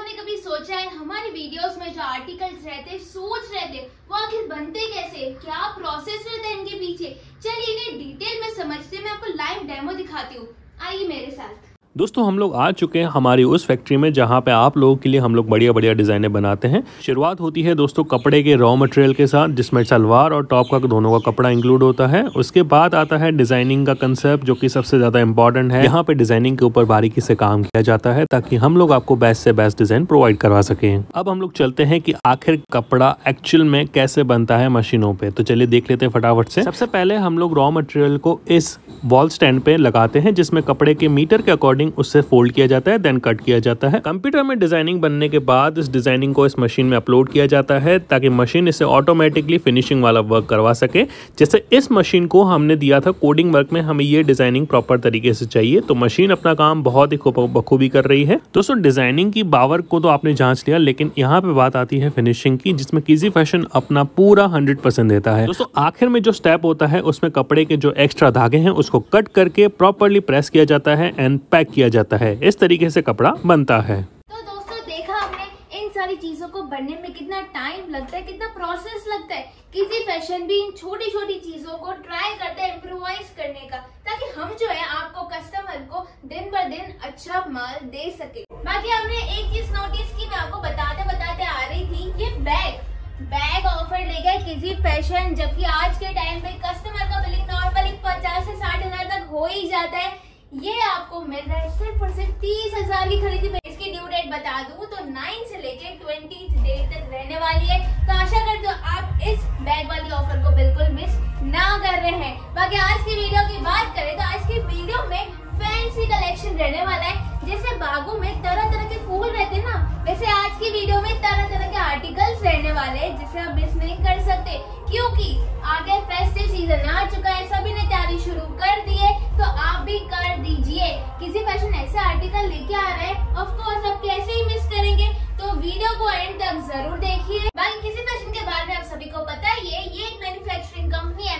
आपने कभी सोचा है हमारी वीडियोस में जो आर्टिकल्स रहते सोच रहते वो आखिर बनते कैसे क्या प्रोसेस रहता है इनके पीछे चलिए इन्हें डिटेल में समझते मैं आपको लाइव डेमो दिखाती हूँ आइए मेरे साथ दोस्तों हम लोग आ चुके हैं हमारी उस फैक्ट्री में जहाँ पे आप लोगों के लिए हम लोग बढ़िया बढ़िया डिज़ाइनें बनाते हैं शुरुआत होती है दोस्तों कपड़े के रॉ मटेरियल के साथ जिसमें सलवार और टॉप का दोनों का कपड़ा इंक्लूड होता है उसके बाद आता है डिज़ाइनिंग का कंसेप्ट जो कि सबसे ज़्यादा इंपॉर्टेंट है यहाँ पे डिज़ाइनिंग के ऊपर बारीकी से काम किया जाता है ताकि हम लोग आपको बेस्ट से बेस्ट डिज़ाइन प्रोवाइड करवा सकें अब हम लोग चलते हैं कि आखिर कपड़ा एक्चुअल में कैसे बनता है मशीनों पर तो चलिए देख लेते हैं फटाफट से सबसे पहले हम लोग रॉ मटेरियल को इस वॉल स्टैंड पे लगाते हैं जिसमें कपड़े के मीटर के अकॉर्डिंग अकॉर्डिंग उससे फोल्ड किया जाता है देन कट किया जाता है कंप्यूटर में डिजाइनिंग बनने के बाद इस डिजाइनिंग को इस मशीन में अपलोड किया जाता है ताकि मशीन इसे ऑटोमेटिकली फिनिशिंग वाला वर्क करवा सके जैसे इस मशीन को हमने दिया था कोडिंग वर्क में हमें ये डिजाइनिंग प्रॉपर तरीके से चाहिए तो मशीन अपना काम बहुत ही बखूबी कर रही है दोस्तों डिजाइनिंग की बावर को तो आपने जांच लिया लेकिन यहाँ पे बात आती है फिनिशिंग की जिसमें किसी फैशन अपना पूरा हंड्रेड परसेंट देता है दोस्तों आखिर में जो स्टेप होता है उसमें कपड़े के जो एक्स्ट्रा धागे हैं उसको कट करके प्रॉपरली प्रेस किया जाता है एंड पैक किया जाता है इस तरीके से कपड़ा बनता है तो दोस्तों देखा हमने इन सारी चीजों को बनने में कितना टाइम लगता है कितना प्रोसेस लगता है किसी फैशन भी इन छोटी छोटी चीजों को ट्राई करते हैं इम्प्रोवाइज करने का ताकि हम जो है आपको कस्टमर को दिन ब दिन अच्छा माल दे सके बाकी हमने एक चीज नोटिस की मैं आपको बताते बताते आ रही थी ये बैग बैग ऑफर ले गए किसी फैशन जबकि आज के टाइम पे कस्टमर का बिलिंग नॉर्मली पचास से साठ हजार तक हो ही जाता है ये आपको मिल रहा है सिर्फ और सिर्फ तीस हजार की खरीदी पर इसकी ड्यू डेट बता दू तो नाइन से लेके ट्वेंटी डेट तक रहने वाली है तो आशा कर दो आप इस बैग वाली ऑफर को बिल्कुल मिस ना कर रहे हैं बाकी आज की वीडियो की बात करें तो आज की वीडियो में फैंसी कलेक्शन रहने वाला है जैसे बागों में तरह तरह के फूल रहते हैं ना वैसे आज की वीडियो में तरह तरह के आर्टिकल्स रहने वाले हैं जिसे आप मिस नहीं कर सकते क्योंकि आगे फेस्टिव सीजन आ चुका है सभी ने तैयार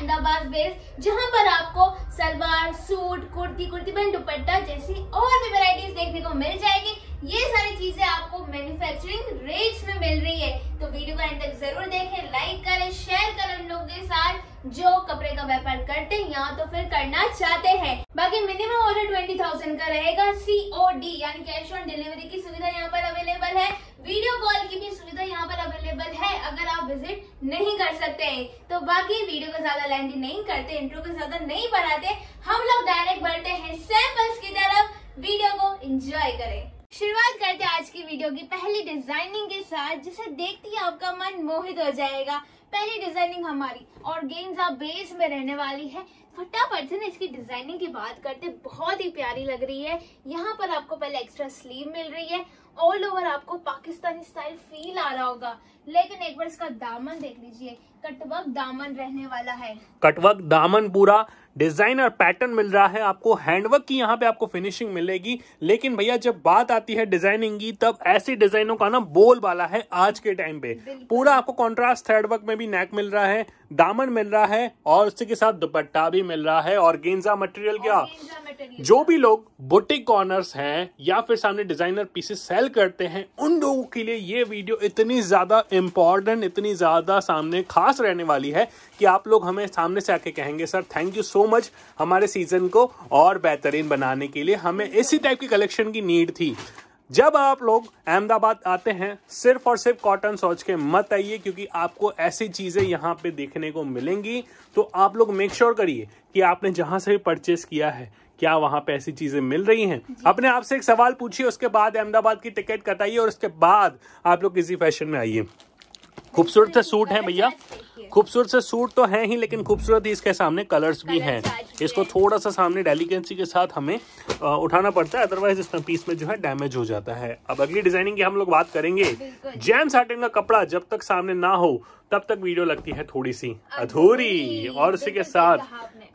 अहमदाबाद बेस जहाँ पर आपको सलवार सूट कुर्ती कुर्ती बन दुपट्टा जैसी और भी वेराइटीज देखने को मिल जाएगी ये सारी चीजें आपको मैन्युफैक्चरिंग रेट्स में मिल रही है तो वीडियो का एंड तक जरूर देखें लाइक करें शेयर करें उन लोगों के साथ जो कपड़े का व्यापार करते हैं या तो फिर करना चाहते हैं बाकी मिनिमम ऑर्डर ट्वेंटी थाउजेंड का रहेगा सीओडी यानी कैश ऑन डिलीवरी की सुविधा यहाँ पर अवेलेबल है वीडियो कॉल की भी सुविधा यहाँ पर अवेलेबल है अगर आप विजिट नहीं कर सकते हैं तो बाकी वीडियो को ज्यादा लेंदी नहीं करते इंट्रो को ज्यादा नहीं बनाते हम लोग डायरेक्ट बढ़ते हैं सैम्पल्स की तरफ वीडियो को एंजॉय करें शुरुआत करते हैं आज की वीडियो की पहली डिजाइनिंग के साथ जिसे देखते ही आपका मन मोहित हो जाएगा पहली डिजाइनिंग हमारी और गेंद बेस में रहने वाली है फटाफट से ना इसकी डिजाइनिंग की बात करते बहुत ही प्यारी लग रही है यहाँ पर आपको पहले एक्स्ट्रा स्लीव मिल रही है ऑल ओवर आपको पाकिस्तानी स्टाइल फील आ रहा होगा लेकिन एक बार इसका दामन देख लीजिए कटवर्क दामन रहने वाला है कटवर्क दामन पूरा डिजाइन और पैटर्न मिल रहा है आपको हैंडवर्क की यहाँ पे आपको फिनिशिंग मिलेगी लेकिन भैया जब बात आती है डिजाइनिंग की तब ऐसी डिजाइनों का ना बोल वाला है आज के टाइम पे पूरा आपको कॉन्ट्रास्ट थ्रेड वर्क में भी नेक मिल रहा है दामन मिल रहा है और उसी के साथ दुपट्टा भी मिल रहा है और गेंजा मटेरियल क्या जो भी लोग बुटीक कॉर्नर्स हैं या फिर सामने डिजाइनर पीसेस सेल करते हैं उन लोगों के लिए ये वीडियो इतनी ज्यादा इंपॉर्टेंट इतनी ज्यादा सामने खास खास रहने वाली है कि आप लोग हमें सामने से आके कहेंगे sir thank you so much हमारे सीजन को और बेहतरीन बनाने के लिए हमें इसी टाइप की कलेक्शन की नीड थी जब आप लोग अहमदाबाद आते हैं सिर्फ और सिर्फ कॉटन सोच के मत आइए क्योंकि आपको ऐसी चीज़ें यहाँ पे देखने को मिलेंगी तो आप लोग मेक श्योर करिए कि आपने जहां से भी परचेस किया है क्या वहां पे ऐसी चीज़ें मिल रही हैं अपने आप से एक सवाल पूछिए उसके बाद अहमदाबाद की टिकट कटाइए और उसके बाद आप लोग किसी फैशन में आइए खूबसूरत से सूट है भैया खूबसूरत से सूट तो है ही लेकिन खूबसूरत इसके सामने कलर्स भी हैं इसको थोड़ा सा सामने डेलीकेंसी के साथ हमें उठाना पड़ता है अदरवाइज इसमें पीस में जो है डैमेज हो जाता है अब अगली डिजाइनिंग की हम लोग बात करेंगे जैम साटिन का कपड़ा जब तक सामने ना हो तब तक वीडियो लगती है थोड़ी सी अधूरी और उसी के साथ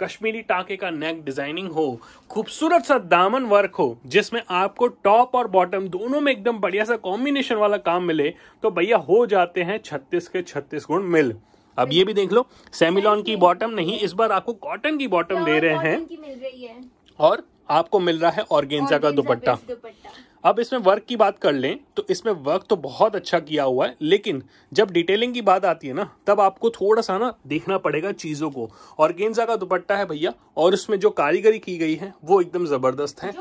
कश्मीरी टाके का नेक डिजाइनिंग हो खूबसूरत सा दामन वर्क हो जिसमें आपको टॉप और बॉटम दोनों में एकदम बढ़िया सा कॉम्बिनेशन वाला काम मिले तो भैया हो जाते हैं छत्तीस के छत्तीस गुण मिल अब ये भी देख लो सेमिलॉन की बॉटम नहीं इस बार आपको कॉटन की बॉटम दे रहे हैं और आपको मिल रहा है ऑर्गेंजा का दुपट्टा अब इसमें वर्क की बात कर लें तो इसमें वर्क तो बहुत अच्छा किया हुआ है लेकिन जब डिटेलिंग की बात आती है ना तब आपको थोड़ा सा ना देखना पड़ेगा चीज़ों को और गेंजा का दुपट्टा है भैया और उसमें जो कारीगरी की गई है वो एकदम ज़बरदस्त है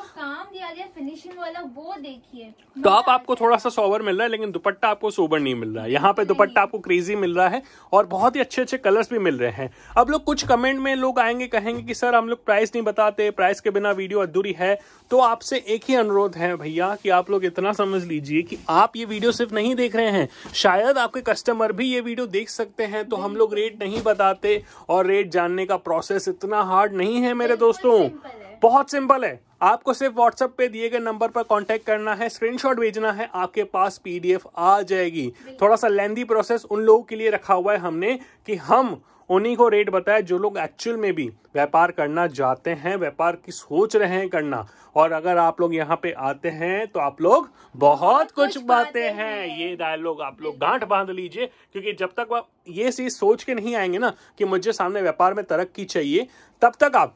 फिनिशिंग वाला वो देखिए तो आप आपको थोड़ा सा सोवर मिल रहा है लेकिन दुपट्टा आपको सोवर नहीं मिल रहा है यहाँ पे दुपट्टा आपको क्रेजी मिल रहा है और बहुत ही अच्छे अच्छे कलर्स भी मिल रहे हैं अब लोग कुछ कमेंट में लोग आएंगे कहेंगे कि सर हम लोग प्राइस नहीं बताते प्राइस के बिना वीडियो अधूरी है तो आपसे एक ही अनुरोध है भैया कि आप लोग इतना समझ लीजिए कि आप ये वीडियो सिर्फ नहीं देख रहे हैं शायद आपके कस्टमर भी ये वीडियो देख सकते हैं तो हम लोग रेट नहीं बताते और रेट जानने का प्रोसेस इतना हार्ड नहीं है मेरे दोस्तों बहुत सिंपल है आपको सिर्फ व्हाट्सएप पे दिए गए नंबर पर कांटेक्ट करना है स्क्रीनशॉट भेजना है आपके पास पीडीएफ आ जाएगी थोड़ा सा लेंदी प्रोसेस उन लोगों के लिए रखा हुआ है हमने कि हम उन्हीं को रेट बताया जो लोग एक्चुअल में भी व्यापार करना चाहते हैं व्यापार की सोच रहे हैं करना और अगर आप लोग यहाँ पे आते हैं तो आप लोग बहुत कुछ बातें हैं ये डायलॉग आप लोग गांठ बांध लीजिए क्योंकि जब तक आप ये चीज सोच के नहीं आएंगे ना कि मुझे सामने व्यापार में तरक्की चाहिए तब तक आप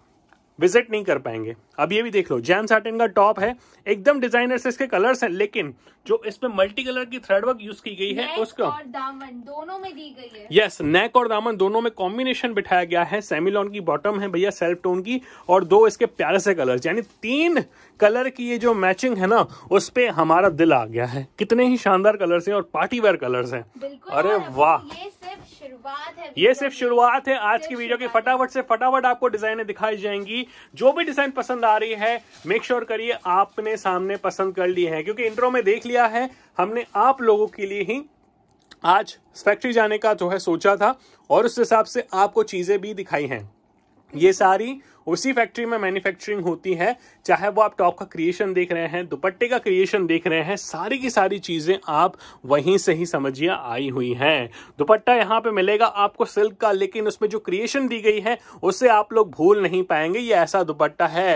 विजिट नहीं कर पाएंगे अब ये भी देख लो जैम साटिन का टॉप है एकदम डिजाइनर से इसके कलर्स हैं लेकिन जो इसमें मल्टी कलर की थ्रेड वर्क यूज की गई है उसका और दामन दोनों में दी गई है यस नेक और दामन दोनों में कॉम्बिनेशन बिठाया गया है सेमिलॉन की बॉटम है भैया सेल्फ टोन की और दो इसके प्यारे से कलर यानी तीन कलर की ये जो मैचिंग है ना उस पर हमारा दिल आ गया है कितने ही शानदार कलर्स है और पार्टी वेयर कलर है अरे वाह ये सिर्फ शुरुआत है आज की वीडियो की फटाफट से फटाफट आपको डिजाइने दिखाई जाएंगी जो भी डिजाइन पसंद आ रही है मेक श्योर करिए आपने सामने पसंद कर लिए हैं क्योंकि इंट्रो में देख लिया है हमने आप लोगों के लिए ही आज फैक्ट्री जाने का जो है सोचा था और उस हिसाब से आपको चीज़ें भी दिखाई हैं ये सारी उसी फैक्ट्री में मैन्युफैक्चरिंग होती है चाहे वो आप टॉप का क्रिएशन देख रहे हैं दुपट्टे का क्रिएशन देख रहे हैं सारी की सारी चीज़ें आप वहीं से ही समझिए आई हुई हैं दुपट्टा यहाँ पे मिलेगा आपको सिल्क का लेकिन उसमें जो क्रिएशन दी गई है उसे आप लोग भूल नहीं पाएंगे ये ऐसा दुपट्टा है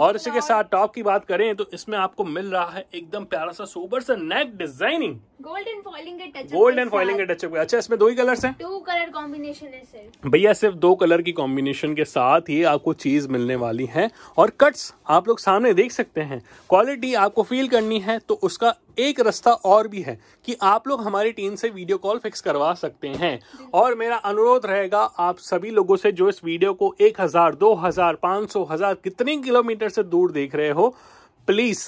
और इसी के साथ टॉप की बात करें तो इसमें आपको मिल रहा है एकदम प्यारा सा सोबर सा नेक डिजाइनिंग गोल्डन एंड के टचअप गोल्डन अच्छा इसमें दो ही कलर है टू कलर कॉम्बिनेशन है भैया सिर्फ दो कलर की कॉम्बिनेशन के साथ ही आपको चीज वैरायटीज मिलने वाली हैं और कट्स आप लोग सामने देख सकते हैं क्वालिटी आपको फील करनी है तो उसका एक रास्ता और भी है कि आप लोग हमारी टीम से वीडियो कॉल फिक्स करवा सकते हैं और मेरा अनुरोध रहेगा आप सभी लोगों से जो इस वीडियो को एक हज़ार दो हज़ार पाँच सौ हज़ार कितने किलोमीटर से दूर देख रहे हो प्लीज़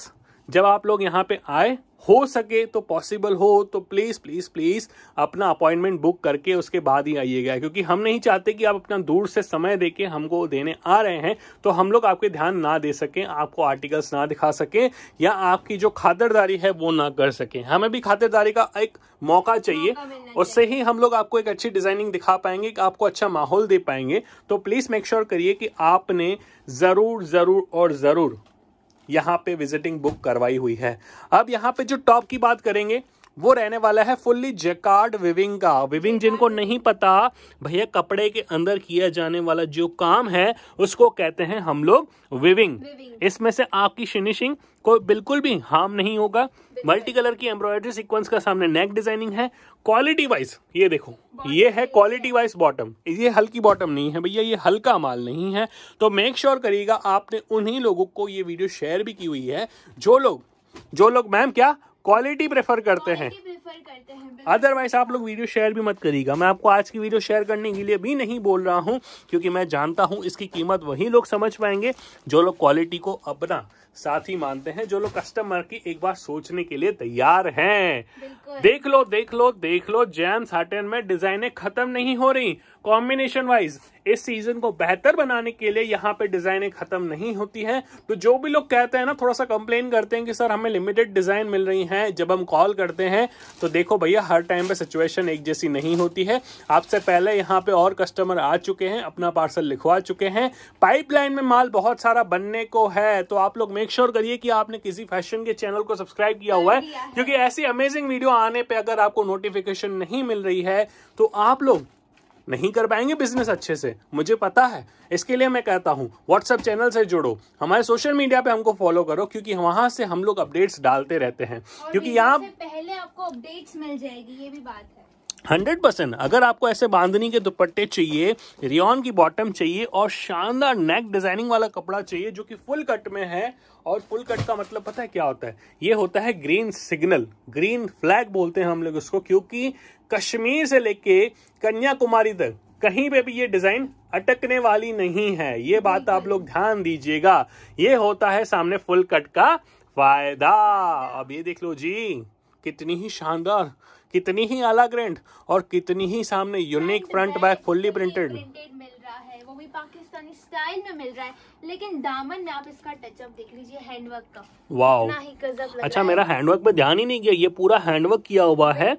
जब आप लोग यहाँ पे आए हो सके तो पॉसिबल हो तो प्लीज़ प्लीज़ प्लीज़ अपना अपॉइंटमेंट बुक करके उसके बाद ही आइएगा क्योंकि हम नहीं चाहते कि आप अपना दूर से समय दे के हमको देने आ रहे हैं तो हम लोग आपके ध्यान ना दे सकें आपको आर्टिकल्स ना दिखा सकें या आपकी जो खातरदारी है वो ना कर सकें हमें भी खातरदारी का एक मौका चाहिए उससे ही हम लोग आपको एक अच्छी डिज़ाइनिंग दिखा पाएंगे आपको अच्छा माहौल दे पाएंगे तो प्लीज़ मेक श्योर करिए कि आपने ज़रूर ज़रूर और ज़रूर यहाँ पे विजिटिंग बुक करवाई हुई है अब यहाँ पे जो टॉप की बात करेंगे वो रहने वाला है फुल्ली जेकार्ड विविंग का विविंग जिनको नहीं पता भैया कपड़े के अंदर किया जाने वाला जो काम है उसको कहते हैं हम लोग विविंग इसमें से आपकी फिनिशिंग को बिल्कुल भी हार्म नहीं होगा मल्टी कलर की एम्ब्रॉयडरी सीक्वेंस का सामने नेक डिजाइनिंग है क्वालिटी वाइज ये देखो ये है क्वालिटी वाइज बॉटम ये हल्की बॉटम नहीं है भैया ये हल्का माल नहीं है तो मेक श्योर करिएगा आपने उन्हीं लोगों को ये वीडियो शेयर भी की हुई है जो लोग जो लोग मैम क्या क्वालिटी प्रेफर करते हैं अदरवाइज आप लोग वीडियो शेयर भी मत करिएगा मैं आपको आज की वीडियो शेयर करने के लिए भी नहीं बोल रहा हूँ क्योंकि मैं जानता हूँ इसकी कीमत वही लोग समझ पाएंगे जो लोग क्वालिटी को अपना साथ ही मानते हैं जो लोग कस्टमर की एक बार सोचने के लिए तैयार हैं देख लो देख लो देख लो जैम साटन में डिजाइने खत्म नहीं हो रही कॉम्बिनेशन वाइज इस सीजन को बेहतर बनाने के लिए यहाँ पे डिजाइनें खत्म नहीं होती हैं तो जो भी लोग कहते हैं ना थोड़ा सा कंप्लेन करते हैं कि सर हमें लिमिटेड डिजाइन मिल रही हैं जब हम कॉल करते हैं तो देखो भैया हर टाइम पे सिचुएशन एक जैसी नहीं होती है आपसे पहले यहाँ पे और कस्टमर आ चुके हैं अपना पार्सल लिखवा चुके हैं पाइपलाइन में माल बहुत सारा बनने को है तो आप लोग मेक श्योर करिए कि आपने किसी फैशन के चैनल को सब्सक्राइब किया हुआ है क्योंकि ऐसी अमेजिंग वीडियो आने पर अगर आपको नोटिफिकेशन नहीं मिल रही है तो आप लोग नहीं कर पाएंगे बिजनेस अच्छे से मुझे पता है इसके लिए मैं कहता हूँ व्हाट्सएप चैनल से जुड़ो हमारे सोशल मीडिया पे हमको फॉलो करो क्योंकि वहाँ से हम लोग अपडेट्स डालते रहते हैं क्योंकि यहाँ पहले आपको अपडेट्स मिल जाएगी ये भी बात है हंड्रेड परसेंट अगर आपको ऐसे बांधनी के दुपट्टे चाहिए रियॉन की बॉटम चाहिए और शानदार नेक डिजाइनिंग वाला कपड़ा चाहिए जो कि फुल कट में है और फुल कट का मतलब पता है क्या होता है ये होता है ग्रीन सिग्नल ग्रीन फ्लैग बोलते हैं हम लोग उसको क्योंकि कश्मीर से लेके कन्याकुमारी तक कहीं पे भी ये डिजाइन अटकने वाली नहीं है ये बात आप लोग ध्यान दीजिएगा ये होता है सामने फुल कट का फायदा अब ये देख लो जी कितनी ही शानदार कितनी ही अलग रेंट और कितनी ही सामने unique front back fully printed मिल रहा है वो भी पाकिस्तानी स्टाइल में मिल रहा है लेकिन दामन में आप इसका टचअप देख लीजिए हैंडवर्क का वाह wow. अच्छा है। मेरा हैंडवर्क पे ध्यान ही नहीं गया ये पूरा हैंडवर्क किया हुआ है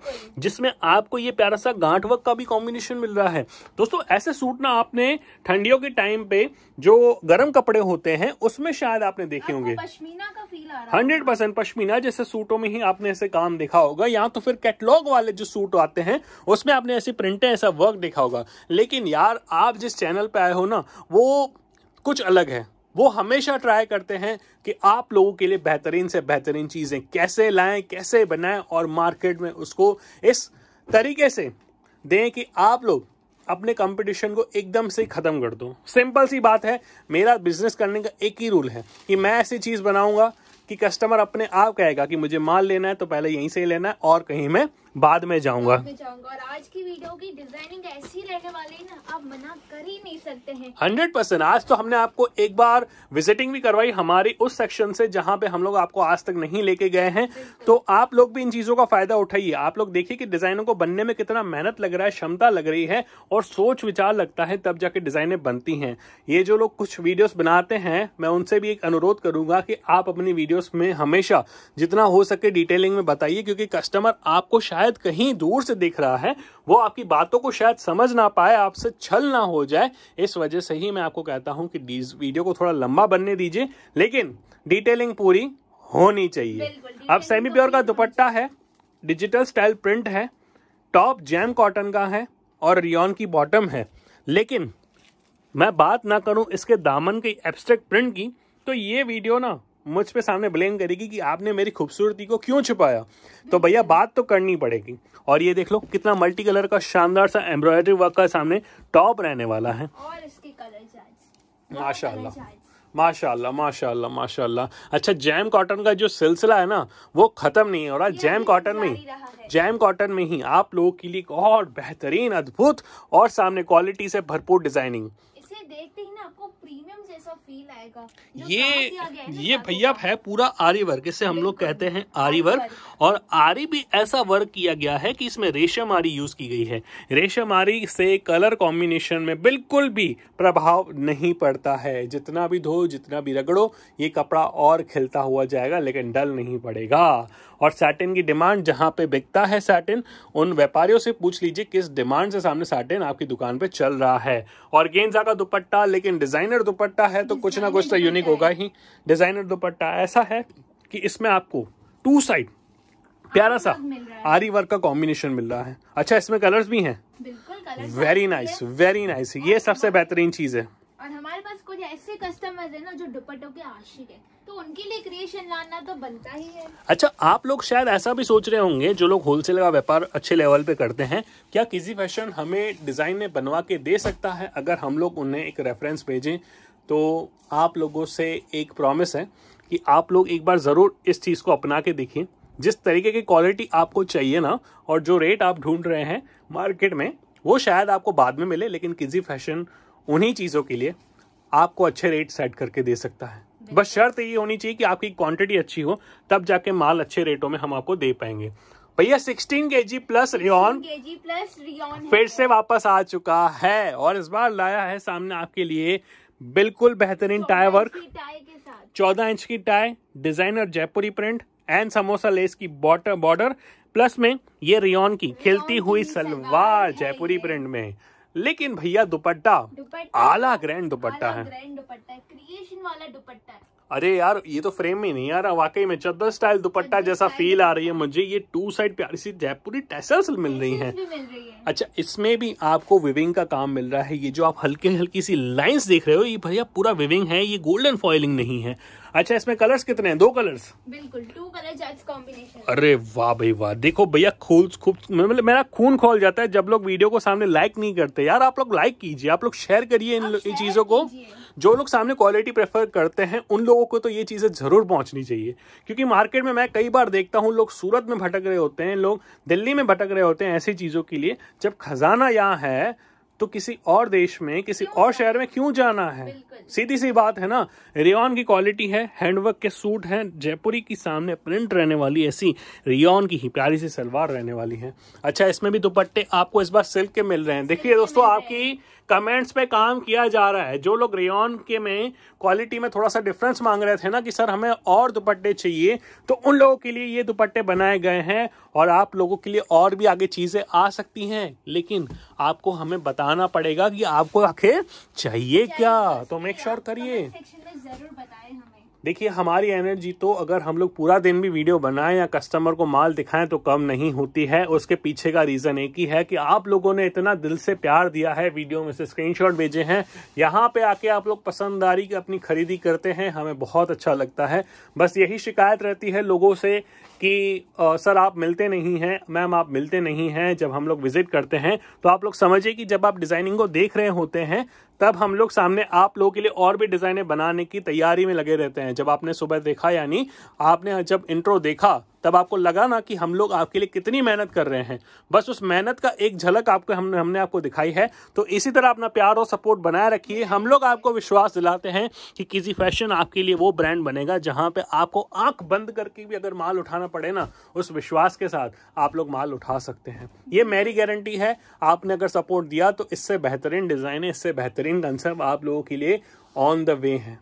जिसमें आपको ये प्यारा सा गांठ वर्क का भी कॉम्बिनेशन मिल रहा है दोस्तों ऐसे सूट ना आपने ठंडियों के टाइम पे जो गर्म कपड़े होते हैं उसमें शायद आपने देखे होंगे पश्मीना का फील आ रहा हंड्रेड परसेंट पश्मीना जैसे सूटों में ही आपने ऐसे काम देखा होगा या तो फिर कैटलॉग वाले जो सूट आते हैं उसमें आपने ऐसी प्रिंटे ऐसा वर्क देखा होगा लेकिन यार आप जिस चैनल पे आए हो ना वो कुछ अलग है वो हमेशा ट्राई करते हैं कि आप लोगों के लिए बेहतरीन से बेहतरीन चीज़ें कैसे लाएं कैसे बनाएं और मार्केट में उसको इस तरीके से दें कि आप लोग अपने कंपटीशन को एकदम से ख़त्म कर दो सिंपल सी बात है मेरा बिजनेस करने का एक ही रूल है कि मैं ऐसी चीज़ बनाऊंगा कि कस्टमर अपने आप कहेगा कि मुझे माल लेना है तो पहले यहीं से ही लेना है और कहीं मैं बाद में जाऊंगा और आज की वीडियो की डिजाइनिंग ऐसी रहने वाली है ना आप मना कर ही नहीं सकते हैं हंड्रेड परसेंट आज तो हमने आपको एक बार विजिटिंग भी करवाई हमारी उस सेक्शन से जहाँ पे हम लोग आपको आज तक नहीं लेके गए हैं तो आप लोग भी इन चीजों का फायदा उठाइए आप लोग देखिए कि डिजाइनों को बनने में कितना मेहनत लग रहा है क्षमता लग रही है और सोच विचार लगता है तब जाके डिजाइने बनती है ये जो लोग कुछ वीडियोस बनाते हैं मैं उनसे भी एक अनुरोध करूंगा कि आप अपनी वीडियोस में हमेशा जितना हो सके डिटेलिंग में बताइए क्योंकि कस्टमर आपको शायद शायद कहीं दूर से दिख रहा है वो आपकी बातों को शायद समझ ना पाए आपसे छल ना हो जाए इस वजह से ही मैं आपको कहता हूं कि वीडियो को थोड़ा लंबा बनने दीजिए लेकिन डिटेलिंग पूरी होनी चाहिए अब सेमी तो प्योर का दुपट्टा है डिजिटल स्टाइल प्रिंट है टॉप जैम कॉटन का है और रियॉन की बॉटम है लेकिन मैं बात ना करूं इसके दामन के एब्स्ट्रैक्ट प्रिंट की तो ये वीडियो ना मुझ पे सामने ब्लेम करेगी कि आपने मेरी खूबसूरती को क्यों छुपाया तो भैया बात तो करनी पड़ेगी और ये देख लो कितना मल्टी कलर का शानदार सा एम्ब्रॉयडरी वर्क का सामने टॉप रहने वाला है माशाल्लाह माशाला माशाला माशाला अच्छा जैम कॉटन का जो सिलसिला है ना वो ख़त्म नहीं हो रहा जैम कॉटन में ही जैम कॉटन में ही आप लोगों के लिए एक और बेहतरीन अद्भुत और सामने क्वालिटी से भरपूर डिज़ाइनिंग इसे देखते ही ना आपको प्रीमियम जैसा फील आएगा ये ये भैया है पूरा आरी वर्क इसे हम लोग कहते हैं आरी वर्क और आरी भी ऐसा वर्क किया गया है कि इसमें रेशम आरी यूज की गई है रेशम आरी से कलर कॉम्बिनेशन में बिल्कुल भी प्रभाव नहीं पड़ता है जितना भी धो जितना भी रगड़ो ये कपड़ा और खिलता हुआ जाएगा लेकिन डल नहीं पड़ेगा और सैटिन की डिमांड जहाँ पे बिकता है सैटिन उन व्यापारियों से पूछ लीजिए किस डिमांड से सामने सैटिन आपकी दुकान पे चल रहा है और गेंजा का दुपट्टा लेकिन डिजाइनर दुपट्टा है तो कुछ ना कुछ तो यूनिक होगा ही डिजाइनर दुपट्टा ऐसा है कि इसमें आपको टू साइड प्यारा सा आरी वर्क का कॉम्बिनेशन मिल रहा है अच्छा इसमें कलर्स भी हैं वेरी नाइस वेरी नाइस ये सबसे बेहतरीन चीज है और हमारे पास कुछ ऐसे कस्टमर्स है ना जो दुपट्टों के आशिक है तो उनके लिए क्रिएशन लाना तो बनता ही है अच्छा आप लोग शायद ऐसा भी सोच रहे होंगे जो लोग होलसेल का व्यापार अच्छे लेवल पे करते हैं क्या किसी फैशन हमें डिजाइन में बनवा के दे सकता है अगर हम लोग उन्हें एक रेफरेंस भेजें तो आप लोगों से एक प्रॉमिस है कि आप लोग एक बार ज़रूर इस चीज़ को अपना के देखिए जिस तरीके की क्वालिटी आपको चाहिए ना और जो रेट आप ढूंढ रहे हैं मार्केट में वो शायद आपको बाद में मिले लेकिन किसी फैशन उन्हीं चीज़ों के लिए आपको अच्छे रेट सेट करके दे सकता है बस शर्त ये होनी चाहिए कि आपकी क्वांटिटी अच्छी हो तब जाके माल अच्छे रेटों में हम आपको दे पाएंगे भैया 16 के जी प्लस रियोन फिर से वापस आ चुका है और इस बार लाया है सामने आपके लिए बिल्कुल बेहतरीन टाई वर्क चौदह इंच की टाई डिजाइनर जयपुरी प्रिंट एंड समोसा लेस की बॉर्डर बॉर्डर प्लस में ये रियोन की खिलती हुई सलवार जयपुरी प्रिंट में लेकिन भैया दुपट्टा आला ग्रैंड दुपट्टा है क्रिएशन वाला दुपट्टा अरे यार ये तो फ्रेम में नहीं आ रहा वाकई में चद्दर स्टाइल दुपट्टा जैसा फील आ रही है मुझे ये टू साइड प्यारी सी जयपुरी टेसल्स मिल रही हैं है। अच्छा इसमें भी आपको विविंग का काम मिल रहा है ये जो आप हल्की हल्की सी लाइंस देख रहे हो ये भैया पूरा विविंग है ये गोल्डन फॉइलिंग नहीं है अच्छा इसमें कलर्स कितने हैं दो कलर्स बिल्कुल टू कलर कॉम्बिनेशन अरे वाह भाई वाह देखो भैया खोल खूब मतलब मेरा खून खोल जाता है जब लोग वीडियो को सामने लाइक नहीं करते यार आप लोग लाइक कीजिए आप लोग शेयर करिए इन चीजों को जो लोग सामने क्वालिटी प्रेफर करते हैं उन लोगों को तो ये चीज़ें ज़रूर पहुँचनी चाहिए क्योंकि मार्केट में मैं कई बार देखता हूँ लोग सूरत में भटक रहे होते हैं लोग दिल्ली में भटक रहे होते हैं ऐसी चीज़ों के लिए जब खजाना यहाँ है तो किसी और देश में किसी और शहर में क्यों जाना है सीधी सी बात है ना रियॉन की क्वालिटी है हैंडवर्क के सूट हैं जयपुरी की सामने प्रिंट रहने वाली ऐसी रियॉन की ही प्यारी सी सलवार रहने वाली है अच्छा इसमें भी दुपट्टे आपको इस बार सिल्क के मिल रहे हैं देखिए दोस्तों आपकी कमेंट्स पे काम किया जा रहा है जो लोग रेन के में क्वालिटी में थोड़ा सा डिफरेंस मांग रहे थे ना कि सर हमें और दुपट्टे चाहिए तो उन लोगों के लिए ये दुपट्टे बनाए गए हैं और आप लोगों के लिए और भी आगे चीज़ें आ सकती हैं लेकिन आपको हमें बताना पड़ेगा कि आपको आखिर चाहिए क्या तो मेक तो श्योर करिए तो देखिए हमारी एनर्जी तो अगर हम लोग पूरा दिन भी वीडियो बनाएं या कस्टमर को माल दिखाएं तो कम नहीं होती है उसके पीछे का रीज़न एक ही है कि आप लोगों ने इतना दिल से प्यार दिया है वीडियो में से स्क्रीनशॉट भेजे हैं यहाँ पे आके आप लोग पसंददारी की अपनी खरीदी करते हैं हमें बहुत अच्छा लगता है बस यही शिकायत रहती है लोगों से कि आ, सर आप मिलते नहीं हैं मैम आप मिलते नहीं हैं जब हम लोग विजिट करते हैं तो आप लोग समझिए कि जब आप डिज़ाइनिंग को देख रहे होते हैं तब हम लोग सामने आप लोगों के लिए और भी डिजाइने बनाने की तैयारी में लगे रहते हैं जब आपने सुबह देखा यानी आपने जब इंट्रो देखा तब आपको लगा ना कि हम लोग आपके लिए कितनी मेहनत कर रहे हैं बस उस मेहनत का एक झलक आपको हमने हमने आपको दिखाई है तो इसी तरह अपना प्यार और सपोर्ट बनाए रखिए हम लोग आपको विश्वास दिलाते हैं कि किसी फैशन आपके लिए वो ब्रांड बनेगा जहाँ पर आपको आंख बंद करके भी अगर माल उठाना पड़े ना उस विश्वास के साथ आप लोग माल उठा सकते हैं ये मेरी गारंटी है आपने अगर सपोर्ट दिया तो इससे बेहतरीन डिज़ाइन इससे बेहतरीन कंसेप्ट आप लोगों के लिए ऑन द वे हैं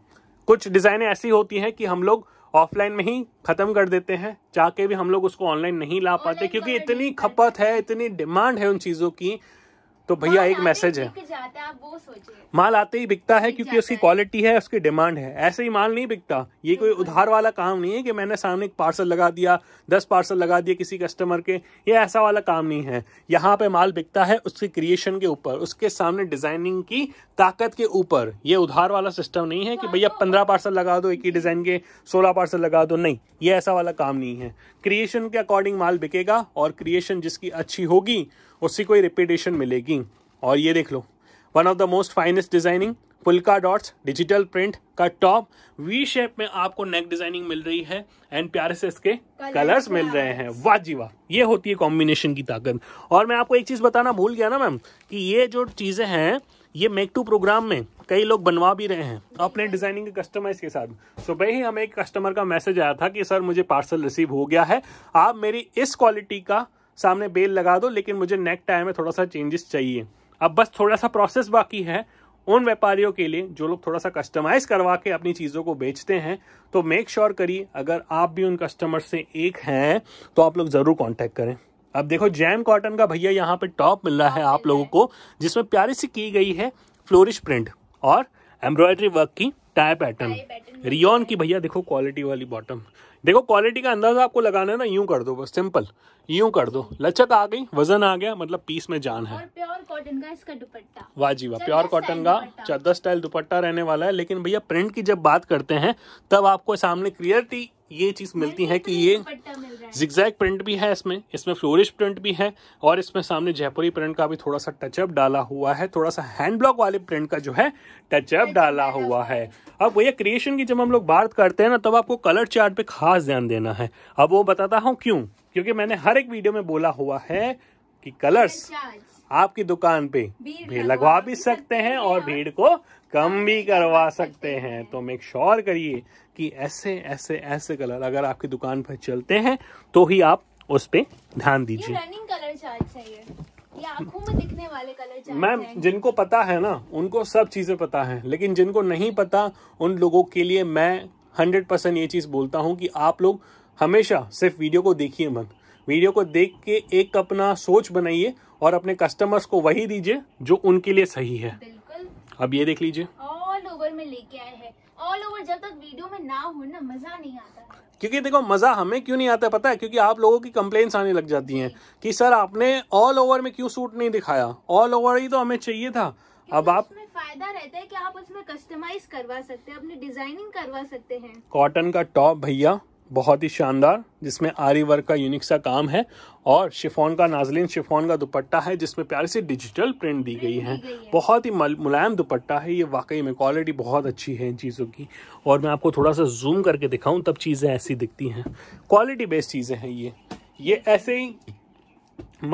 कुछ डिज़ाइनें ऐसी होती हैं कि हम लोग ऑफलाइन में ही ख़त्म कर देते हैं चाह के भी हम लोग उसको ऑनलाइन नहीं ला पाते क्योंकि इतनी खपत है इतनी डिमांड है उन चीज़ों की तो भैया एक मैसेज है माल आते ही बिकता है क्योंकि उसकी क्वालिटी है उसकी डिमांड है ऐसे ही माल नहीं बिकता ये कोई उधार वाला काम नहीं है कि मैंने सामने एक पार्सल लगा दिया दस पार्सल लगा दिए किसी कस्टमर के ये ऐसा वाला काम नहीं है यहाँ पे माल बिकता है उसके क्रिएशन के ऊपर उसके सामने डिजाइनिंग की ताकत के ऊपर ये उधार वाला सिस्टम नहीं है कि भैया हाँ, तो पंद्रह पार्सल लगा दो एक ही डिजाइन के सोलह पार्सल लगा दो नहीं ये ऐसा वाला काम नहीं है क्रिएशन के अकॉर्डिंग माल बिकेगा और क्रिएशन जिसकी अच्छी होगी उसी को ही रिपीटेशन मिलेगी और ये देख लो one of the most finest designing polka dots digital print का टॉप वी शेप में आपको नेक डिजाइनिंग मिल रही है एंड प्यारे से इसके कलर्स मिल रहे हैं वाह जी वाह ये होती है कॉम्बिनेशन की ताकत और मैं आपको एक चीज बताना भूल गया ना मैम कि ये जो चीजें हैं ये मेक टू प्रोग्राम में कई लोग बनवा भी रहे हैं अपने डिजाइनिंग के कस्टमर्स के साथ सुबह ही हमें एक कस्टमर का मैसेज आया था कि सर मुझे पार्सल रिसीव हो गया है आप मेरी इस क्वालिटी का सामने बेल लगा दो लेकिन मुझे नेक टाइम में थोड़ा सा चेंजेस चाहिए अब बस थोड़ा सा प्रोसेस बाकी है उन व्यापारियों के लिए जो लोग थोड़ा सा कस्टमाइज करवा के अपनी चीज़ों को बेचते हैं तो मेक श्योर sure करिए अगर आप भी उन कस्टमर से एक हैं तो आप लोग ज़रूर कॉन्टैक्ट करें अब देखो जैम कॉटन का भैया यहाँ पे टॉप मिल रहा है आप लोगों को जिसमें प्यारी सी की गई है फ्लोरिश प्रिंट और एम्ब्रॉयडरी वर्क की टाई पैटर्न रियोन की भैया देखो क्वालिटी वाली बॉटम देखो क्वालिटी का अंदाजा आपको लगाना है ना यूं कर दो बस सिंपल यूं कर दो लचक आ गई वजन आ गया मतलब पीस में जान है प्योर कॉटन का इसका दुपट्टा वाह जी वाह प्योर कॉटन का चादर स्टाइल दुपट्टा रहने वाला है लेकिन भैया प्रिंट की जब बात करते हैं तब आपको सामने क्लियरिटी ये चीज़ मिलती है तो कि ये जिगजैग प्रिंट भी है इसमें इसमें फ्लोरिश प्रिंट भी है और इसमें सामने जयपुरी प्रिंट का भी थोड़ा सा टचअप डाला हुआ है थोड़ा सा हैंड ब्लॉक वाले प्रिंट का जो है टचअप डाला हुआ है अब भैया क्रिएशन की जब हम लोग बात करते हैं ना तब आपको कलर चार्ट पे खास ध्यान देना है अब वो बताता हूँ क्यों क्योंकि मैंने हर एक वीडियो में बोला हुआ है कि कलर्स आपकी दुकान पे भी लगवा भी सकते हैं और भीड़ को कम भी करवा सकते हैं तो मेक श्योर करिए कि ऐसे ऐसे ऐसे कलर अगर आपकी दुकान पर चलते हैं तो ही आप उस पर ध्यान दीजिए रनिंग कलर चाहिए मैम जिनको पता है ना उनको सब चीज़ें पता है लेकिन जिनको नहीं पता उन लोगों के लिए मैं हंड्रेड परसेंट ये चीज़ बोलता हूँ कि आप लोग हमेशा सिर्फ वीडियो को देखिए मत वीडियो को देख के एक अपना सोच बनाइए और अपने कस्टमर्स को वही दीजिए जो उनके लिए सही है अब ये देख लीजिए ऑल ओवर में लेके आए हैं ऑल ओवर जब तक वीडियो में ना हो ना मजा नहीं आता क्योंकि देखो मज़ा हमें क्यों नहीं आता पता है क्योंकि आप लोगों की कंप्लेंट्स आने लग जाती हैं कि सर आपने ऑल ओवर में क्यों सूट नहीं दिखाया ऑल ओवर ही तो हमें चाहिए था अब आप उसमें फायदा रहता है कि आप उसमें कस्टमाइज करवा सकते हैं अपनी डिजाइनिंग करवा सकते हैं कॉटन का टॉप भैया बहुत ही शानदार जिसमें आरी वर्क का यूनिक सा काम है और शिफोन का नाजलिन शिफोन का दुपट्टा है जिसमें प्यारे से डिजिटल प्रिंट दी गई है बहुत ही मुलायम दुपट्टा है ये वाकई में क्वालिटी बहुत अच्छी है इन चीज़ों की और मैं आपको थोड़ा सा जूम करके दिखाऊं तब चीज़ें ऐसी दिखती हैं क्वालिटी बेस्ड चीज़ें हैं ये ये ऐसे ही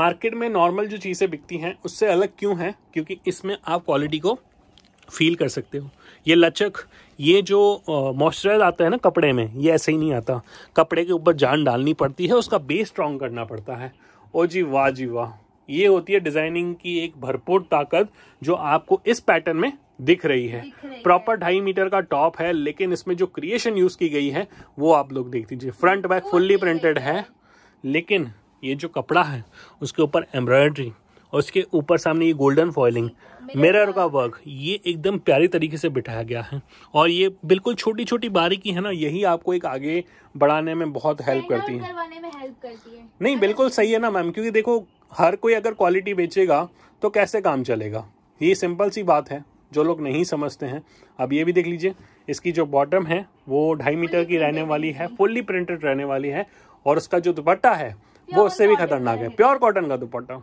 मार्केट में नॉर्मल जो चीज़ें बिकती हैं उससे अलग क्यों है क्योंकि इसमें आप क्वालिटी को फील कर सकते हो ये लचक ये जो मॉइस्चराइज आता है ना कपड़े में ये ऐसे ही नहीं आता कपड़े के ऊपर जान डालनी पड़ती है उसका बेस स्ट्रॉन्ग करना पड़ता है ओ जी वाह जी वाह ये होती है डिजाइनिंग की एक भरपूर ताकत जो आपको इस पैटर्न में दिख रही है प्रॉपर ढाई मीटर का टॉप है लेकिन इसमें जो क्रिएशन यूज की गई है वो आप लोग देख लीजिए फ्रंट बैक फुल्ली प्रिंटेड है लेकिन ये जो कपड़ा है उसके ऊपर एम्ब्रॉयडरी और उसके ऊपर सामने ये गोल्डन फॉइलिंग मिरर तो का वर्क ये एकदम प्यारी तरीके से बिठाया गया है और ये बिल्कुल छोटी छोटी बारीकी है ना यही आपको एक आगे बढ़ाने में बहुत हेल्प करती है नहीं बिल्कुल सही है ना मैम क्योंकि देखो हर कोई अगर क्वालिटी बेचेगा तो कैसे काम चलेगा ये सिंपल सी बात है जो लोग नहीं समझते हैं अब ये भी देख लीजिए इसकी जो बॉटम है वो ढाई मीटर की रहने वाली है फुल्ली प्रिंटेड रहने वाली है और उसका जो दुपट्टा है वो उससे भी खतरनाक है प्योर कॉटन का दुपट्टा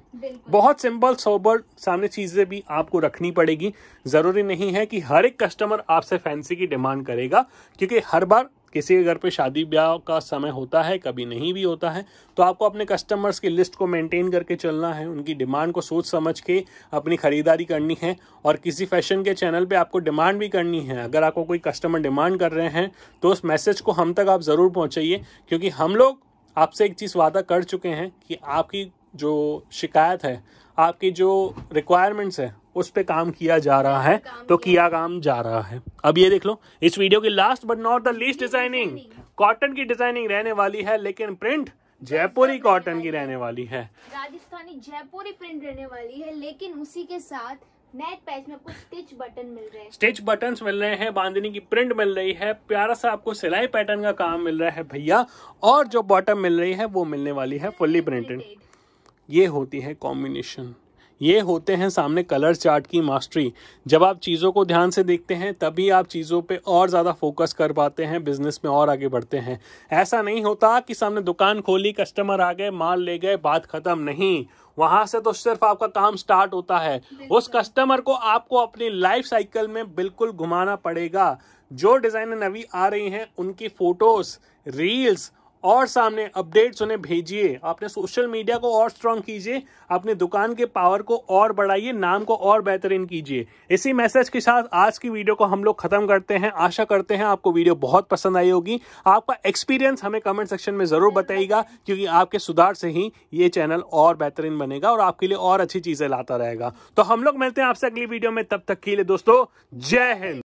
बहुत सिंपल सोबर सामने चीजें भी आपको रखनी पड़ेगी जरूरी नहीं है कि हर एक कस्टमर आपसे फैंसी की डिमांड करेगा क्योंकि हर बार किसी के घर पे शादी ब्याह का समय होता है कभी नहीं भी होता है तो आपको अपने कस्टमर्स की लिस्ट को मेंटेन करके चलना है उनकी डिमांड को सोच समझ के अपनी ख़रीदारी करनी है और किसी फैशन के चैनल पे आपको डिमांड भी करनी है अगर आपको कोई कस्टमर डिमांड कर रहे हैं तो उस मैसेज को हम तक आप ज़रूर पहुँचाइए क्योंकि हम लोग आपसे एक चीज़ वादा कर चुके हैं कि आपकी जो शिकायत है आपकी जो रिक्वायरमेंट्स है उस पर काम किया जा रहा है तो किया काम जा रहा है अब ये देख लो इस वीडियो की last but not the least designing cotton की डिजाइनिंग रहने वाली है लेकिन प्रिंट जयपुरी कॉटन की रहने वाली है राजस्थानी जयपुरी प्रिंट रहने वाली है लेकिन उसी के साथ स्टिच बटन मिल रहे हैं बांधनी की प्रिंट मिल रही है प्यारा सा आपको सिलाई पैटर्न का काम मिल रहा है भैया और जो बॉटम मिल रही है वो मिलने वाली है फुल्ली प्रिंटेड ये होती है कॉम्बिनेशन ये होते हैं सामने कलर चार्ट की मास्टरी जब आप चीज़ों को ध्यान से देखते हैं तभी आप चीज़ों पे और ज़्यादा फोकस कर पाते हैं बिजनेस में और आगे बढ़ते हैं ऐसा नहीं होता कि सामने दुकान खोली कस्टमर आ गए माल ले गए बात ख़त्म नहीं वहां से तो सिर्फ आपका काम स्टार्ट होता है उस कस्टमर को आपको अपनी लाइफ साइकिल में बिल्कुल घुमाना पड़ेगा जो डिजाइनर नवी आ रही हैं उनकी फ़ोटोज़ रील्स और सामने अपडेट्स उन्हें भेजिए अपने सोशल मीडिया को और स्ट्रांग कीजिए अपने दुकान के पावर को और बढ़ाइए नाम को और बेहतरीन कीजिए इसी मैसेज के साथ आज की वीडियो को हम लोग खत्म करते हैं आशा करते हैं आपको वीडियो बहुत पसंद आई होगी आपका एक्सपीरियंस हमें कमेंट सेक्शन में ज़रूर बताइएगा क्योंकि आपके सुधार से ही ये चैनल और बेहतरीन बनेगा और आपके लिए और अच्छी चीज़ें लाता रहेगा तो हम लोग मिलते हैं आपसे अगली वीडियो में तब तक के लिए दोस्तों जय हिंद